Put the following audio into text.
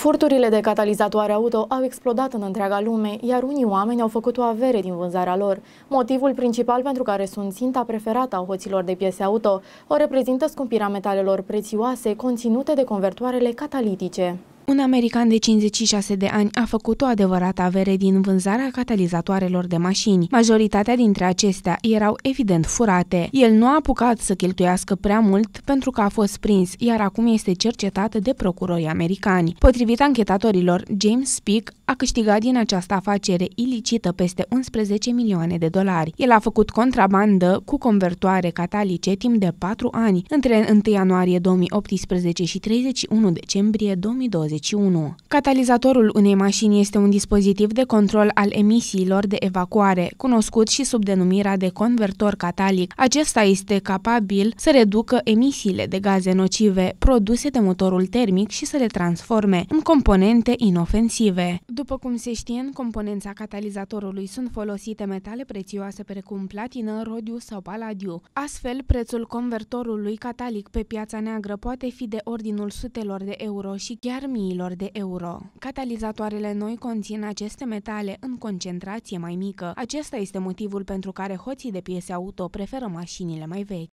Furturile de catalizatoare auto au explodat în întreaga lume, iar unii oameni au făcut o avere din vânzarea lor. Motivul principal pentru care sunt ținta preferată a hoților de piese auto o reprezintă scumpirea metalelor prețioase conținute de convertoarele catalitice. Un american de 56 de ani a făcut o adevărată avere din vânzarea catalizatoarelor de mașini. Majoritatea dintre acestea erau evident furate. El nu a apucat să cheltuiască prea mult pentru că a fost prins, iar acum este cercetat de procurorii americani. Potrivit anchetatorilor, James Speak a câștigat din această afacere ilicită peste 11 milioane de dolari. El a făcut contrabandă cu convertoare catalice timp de 4 ani, între 1 ianuarie 2018 și 31 decembrie 2021. Catalizatorul unei mașini este un dispozitiv de control al emisiilor de evacuare, cunoscut și sub denumirea de convertor catalic. Acesta este capabil să reducă emisiile de gaze nocive produse de motorul termic și să le transforme în componente inofensive. După cum se știe, în componența catalizatorului sunt folosite metale prețioase precum platină, rodiu sau paladiu. Astfel, prețul convertorului catalic pe piața neagră poate fi de ordinul sutelor de euro și chiar miilor de euro. Catalizatoarele noi conțin aceste metale în concentrație mai mică. Acesta este motivul pentru care hoții de piese auto preferă mașinile mai vechi.